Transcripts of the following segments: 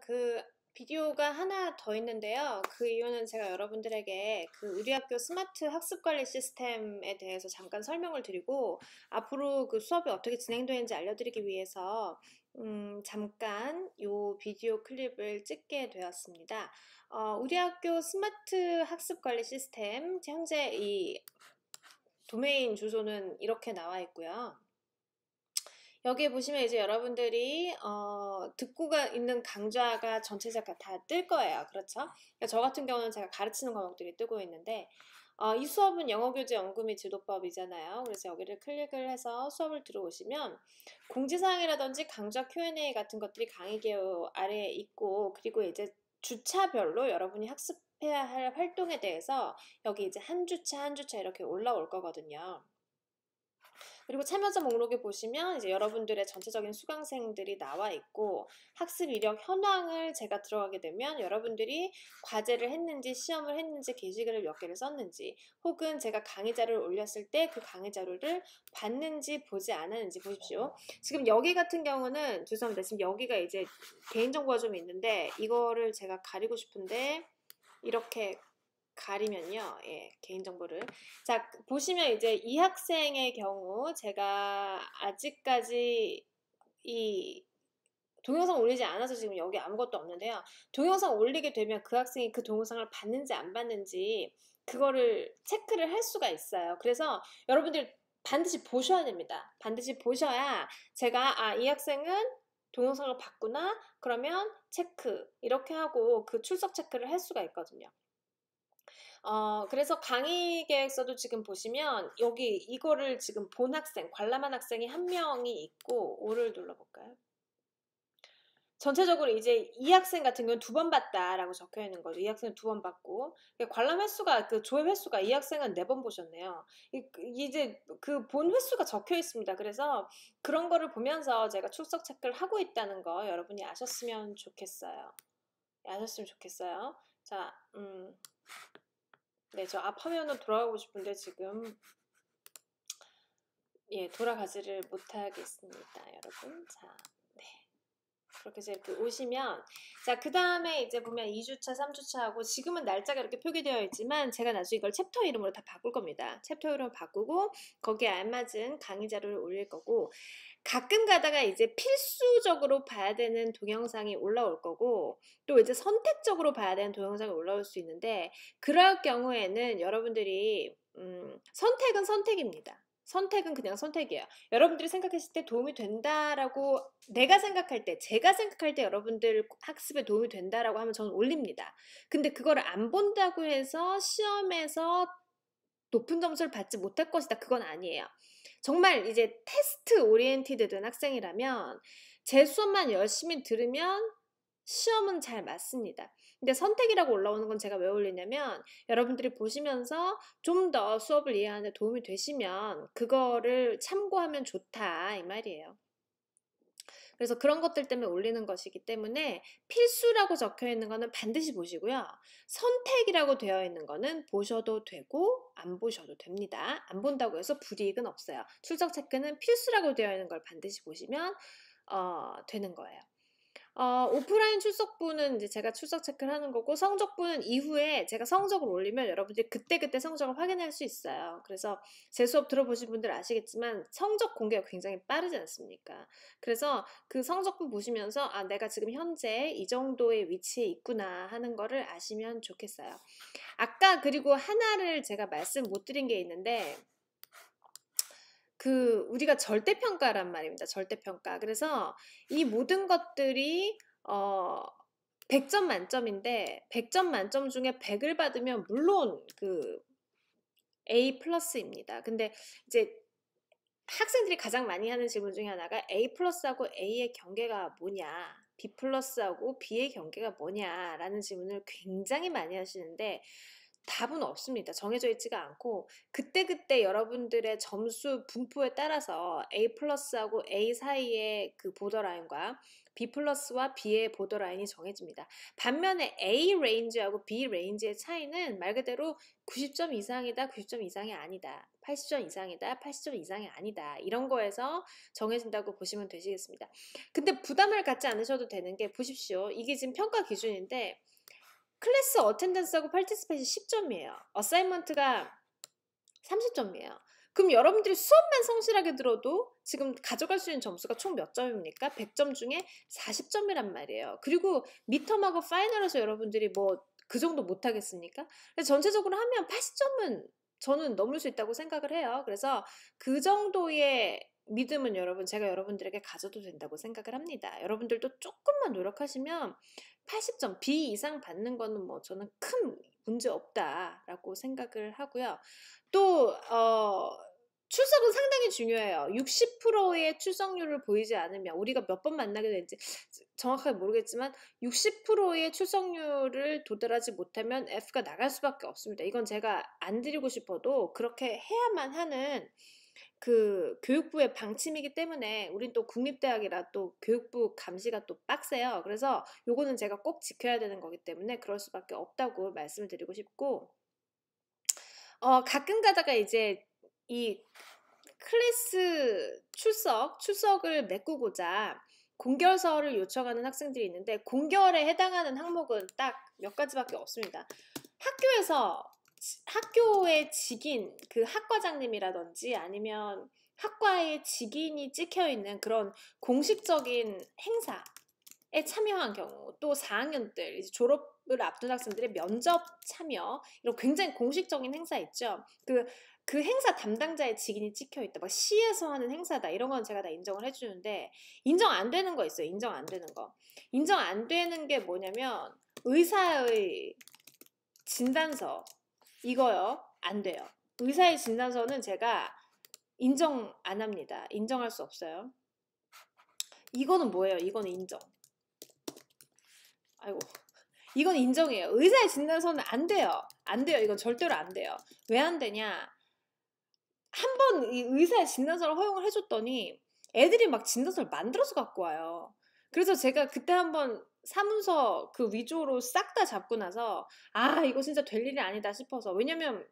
그 비디오가 하나 더 있는데요. 그 이유는 제가 여러분들에게 그 우리 학교 스마트 학습 관리 시스템에 대해서 잠깐 설명을 드리고 앞으로 그 수업이 어떻게 진행되는지 알려드리기 위해서 음, 잠깐 요 비디오 클립을 찍게 되었습니다. 어, 우리 학교 스마트 학습 관리 시스템 현재 이 도메인 주소는 이렇게 나와 있고요. 여기에 보시면 이제 여러분들이 어, 듣고 있는 강좌가 전체적으로 다 뜰 거예요. 그렇죠? 그러니까 저 같은 경우는 제가 가르치는 과목들이 뜨고 있는데 어, 이 수업은 영어교재 연금및 지도법이잖아요. 그래서 여기를 클릭을 해서 수업을 들어오시면 공지사항이라든지 강좌 Q&A 같은 것들이 강의 개요 아래에 있고 그리고 이제 주차별로 여러분이 학습해야 할 활동에 대해서 여기 이제 한 주차 한 주차 이렇게 올라올 거거든요. 그리고 참여자 목록에 보시면 이제 여러분들의 전체적인 수강생들이 나와 있고 학습 이력 현황을 제가 들어가게 되면 여러분들이 과제를 했는지 시험을 했는지 게시글을 몇 개를 썼는지 혹은 제가 강의 자료를 올렸을 때 그 강의 자료를 봤는지 보지 않았는지 보십시오. 지금 여기 같은 경우는 죄송합니다. 지금 여기가 이제 개인정보가 좀 있는데 이거를 제가 가리고 싶은데 이렇게 가리면요. 예, 개인정보를. 자, 그 보시면 이제 이 학생의 경우 제가 아직까지 이 동영상 올리지 않아서 지금 여기 아무것도 없는데요. 동영상 올리게 되면 그 학생이 그 동영상을 봤는지 안 봤는지 그거를 체크를 할 수가 있어요. 그래서 여러분들 반드시 보셔야 됩니다. 반드시 보셔야 제가 아, 이 학생은 동영상을 봤구나. 그러면 체크. 이렇게 하고 그 출석 체크를 할 수가 있거든요. 어, 그래서 강의 계획서도 지금 보시면 여기 이거를 지금 본 학생, 관람한 학생이 한 명이 있고 5를 눌러볼까요? 전체적으로 이제 이 학생 같은 경우는 두 번 봤다라고 적혀 있는 거죠. 이 학생은 두 번 봤고 그 관람 횟수가 그 조회 횟수가 이 학생은 네 번 보셨네요. 그, 이제 그 본 횟수가 적혀 있습니다. 그래서 그런 거를 보면서 제가 출석 체크를 하고 있다는 거 여러분이 아셨으면 좋겠어요. 예, 아셨으면 좋겠어요. 자, 음. 네, 저 앞 화면으로 돌아가고 싶은데 지금 예, 돌아가지를 못하겠습니다, 여러분. 자, 그렇게 해서 이렇게 그 오시면 자, 그 다음에 이제 보면 2주차, 3주차하고 지금은 날짜가 이렇게 표기되어 있지만 제가 나중에 이걸 챕터 이름으로 다 바꿀 겁니다. 챕터 이름 바꾸고 거기에 알맞은 강의 자료를 올릴 거고 가끔 가다가 이제 필수적으로 봐야 되는 동영상이 올라올 거고 또 이제 선택적으로 봐야 되는 동영상이 올라올 수 있는데 그럴 경우에는 여러분들이 음, 선택은 선택입니다. 선택은 그냥 선택이에요. 여러분들이 생각했을 때 도움이 된다라고 내가 생각할 때, 제가 생각할 때 여러분들 학습에 도움이 된다라고 하면 저는 올립니다. 근데 그걸 안 본다고 해서 시험에서 높은 점수를 받지 못할 것이다. 그건 아니에요. 정말 이제 테스트 오리엔티드 된 학생이라면 제 수업만 열심히 들으면 시험은 잘 맞습니다. 근데 선택이라고 올라오는 건 제가 왜 올리냐면 여러분들이 보시면서 좀 더 수업을 이해하는데 도움이 되시면 그거를 참고하면 좋다 이 말이에요. 그래서 그런 것들 때문에 올리는 것이기 때문에 필수라고 적혀 있는 거는 반드시 보시고요. 선택이라고 되어 있는 거는 보셔도 되고 안 보셔도 됩니다. 안 본다고 해서 불이익은 없어요. 출석 체크는 필수라고 되어 있는 걸 반드시 보시면 어, 되는 거예요. 어, 오프라인 출석부는 이제 제가 출석 체크를 하는 거고 성적부는 이후에 제가 성적을 올리면 여러분들이 그때그때 성적을 확인할 수 있어요. 그래서 제 수업 들어보신 분들 아시겠지만 성적 공개가 굉장히 빠르지 않습니까? 그래서 그 성적부 보시면서 아, 내가 지금 현재 이 정도의 위치에 있구나 하는 거를 아시면 좋겠어요. 아까 그리고 하나를 제가 말씀 못 드린 게 있는데 그 우리가 절대평가란 말입니다. 절대평가. 그래서 이 모든 것들이 어 100점 만점인데 100점 만점 중에 100을 받으면 물론 그 A 플러스입니다. 근데 이제 학생들이 가장 많이 하는 질문 중에 하나가 A 플러스하고 A의 경계가 뭐냐? B 플러스하고 B의 경계가 뭐냐라는 질문을 굉장히 많이 하시는데 답은 없습니다. 정해져 있지가 않고 그때그때 여러분들의 점수 분포에 따라서 A 플러스하고 A 사이의 그 보더라인과 B 플러스와 B의 보더라인이 정해집니다. 반면에 A 레인지하고 B 레인지의 차이는 말 그대로 90점 이상이다, 90점 이상이 아니다, 80점 이상이다, 80점 이상이 아니다 이런 거에서 정해진다고 보시면 되시겠습니다. 근데 부담을 갖지 않으셔도 되는 게 보십시오. 이게 지금 평가 기준인데 클래스 어텐던스하고 팔티스페이션 10점이에요. 어사이먼트가 30점이에요. 그럼 여러분들이 수업만 성실하게 들어도 지금 가져갈 수 있는 점수가 총 몇 점입니까? 100점 중에 40점이란 말이에요. 그리고 미텀하고 파이널에서 여러분들이 뭐 그 정도 못하겠습니까? 전체적으로 하면 80점은 저는 넘을 수 있다고 생각을 해요. 그래서 그 정도의 믿음은 여러분 제가 여러분들에게 가져도 된다고 생각을 합니다. 여러분들도 조금만 노력하시면 80점 B 이상 받는 거는 뭐 저는 큰 문제 없다라고 생각을 하고요. 또 어, 출석은 상당히 중요해요. 60%의 출석률을 보이지 않으면 우리가 몇 번 만나게 되는지 정확하게 모르겠지만 60%의 출석률을 도달하지 못하면 F가 나갈 수밖에 없습니다. 이건 제가 안 드리고 싶어도 그렇게 해야만 하는 그 교육부의 방침이기 때문에 우린 또 국립대학이라 또 교육부 감시가 또 빡세요. 그래서 요거는 제가 꼭 지켜야 되는 거기 때문에 그럴 수밖에 없다고 말씀을 드리고 싶고 어 가끔 가다가 이제 이 클래스 출석 출석을 메꾸고자 공결서를 요청하는 학생들이 있는데 공결에 해당하는 항목은 딱 몇 가지밖에 없습니다. 학교에서 학교의 직인 그 학과장님이라든지 아니면 학과의 직인이 찍혀 있는 그런 공식적인 행사에 참여한 경우 또 4학년들 이제 졸업을 앞둔 학생들의 면접 참여 이런 굉장히 공식적인 행사 있죠. 그그 그 행사 담당자의 직인이 찍혀 있다. 막 시에서 하는 행사다. 이런 건 제가 다 인정을 해주는데, 인정 안 되는 거 있어요. 인정 안 되는 거. 인정 안 되는 게 뭐냐면, 의사의 진단서, 이거요. 안 돼요. 의사의 진단서는 제가 인정 안 합니다. 인정할 수 없어요. 이거는 뭐예요? 이건 인정. 아이고. 이건 인정이에요. 의사의 진단서는 안 돼요. 안 돼요. 이건 절대로 안 돼요. 왜 안 되냐? 한번 의사의 진단서를 허용을 해줬더니 애들이 막 진단서를 만들어서 갖고 와요. 그래서 제가 그때 한번 사문서 그 위조로 싹 다 잡고 나서 아 이거 진짜 될 일이 아니다 싶어서 왜냐면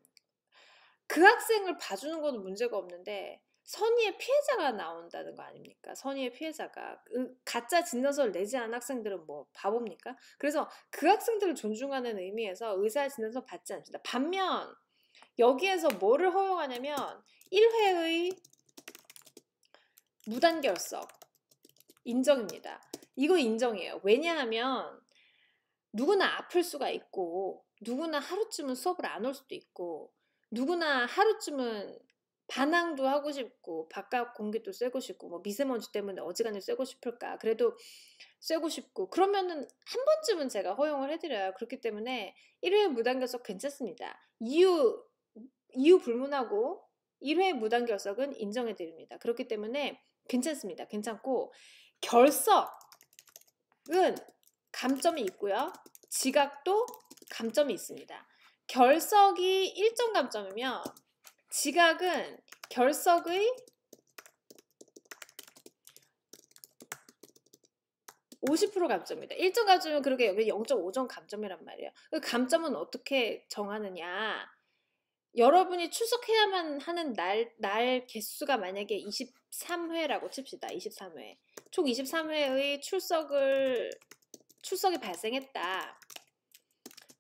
그 학생을 봐주는 건 문제가 없는데 선의의 피해자가 나온다는 거 아닙니까? 선의의 피해자가 그 가짜 진단서를 내지 않은 학생들은 뭐 바보입니까? 그래서 그 학생들을 존중하는 의미에서 의사 의 진단서 받지 않습니다. 반면 여기에서 뭐를 허용하냐면 1회의 무단결석 인정입니다. 이거 인정이에요. 왜냐하면 누구나 아플 수가 있고 누구나 하루쯤은 수업을 안 올 수도 있고 누구나 하루쯤은 반항도 하고 싶고 바깥 공기도 쐬고 싶고 뭐 미세먼지 때문에 어지간히 쐬고 싶을까 그래도 쐬고 싶고 그러면은 한 번쯤은 제가 허용을 해드려요 그렇기 때문에 1회 무단결석 괜찮습니다 이유 이유 불문하고 1회 무단결석은 인정해드립니다 그렇기 때문에 괜찮습니다 괜찮고 결석은 감점이 있고요. 지각도 감점이 있습니다. 결석이 일정 감점이면 지각은 결석의 50% 감점입니다. 일정 감점은 그렇게 여기 0.5점 감점이란 말이에요. 그 감점은 어떻게 정하느냐? 여러분이 출석해야만 하는 날, 날 개수가 만약에 20, 23회라고 칩시다. 23회. 총 23회의 출석을 출석이 발생했다.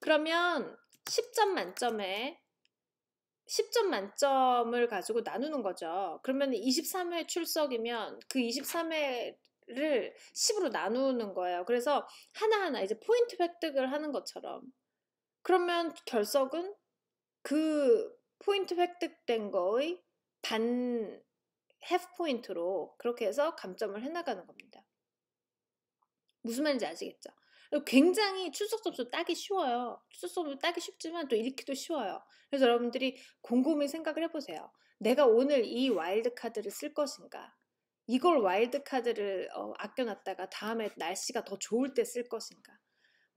그러면 10점 만점에 10점 만점을 가지고 나누는 거죠. 그러면 23회 출석이면 그 23회를 10으로 나누는 거예요. 그래서 하나하나 이제 포인트 획득을 하는 것처럼. 그러면 결석은 그 포인트 획득된 거의 반해 a 포인트로 그렇게 해서 감점을 해나가는 겁니다. 무슨 말인지 아시겠죠? 굉장히 출석 점수 따기 쉬워요. 출석 점수 따기 쉽지만 또 읽기도 쉬워요. 그래서 여러분들이 곰곰이 생각을 해보세요. 내가 오늘 이 와일드 카드를 쓸 것인가? 이걸 와일드 카드를 어, 아껴놨다가 다음에 날씨가 더 좋을 때 쓸 것인가?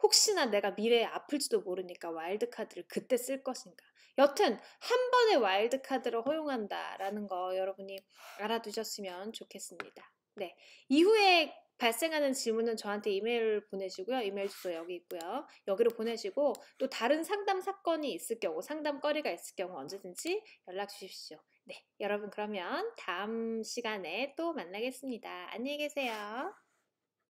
혹시나 내가 미래에 아플지도 모르니까 와일드카드를 그때 쓸 것인가. 여튼 한 번의 와일드카드를 허용한다라는 거 여러분이 알아두셨으면 좋겠습니다. 네. 이후에 발생하는 질문은 저한테 이메일 보내시고요. 이메일 주소 여기 있고요. 여기로 보내시고 또 다른 상담 사건이 있을 경우, 상담 거리가 있을 경우 언제든지 연락 주십시오. 네, 여러분 그러면 다음 시간에 또 만나겠습니다. 안녕히 계세요.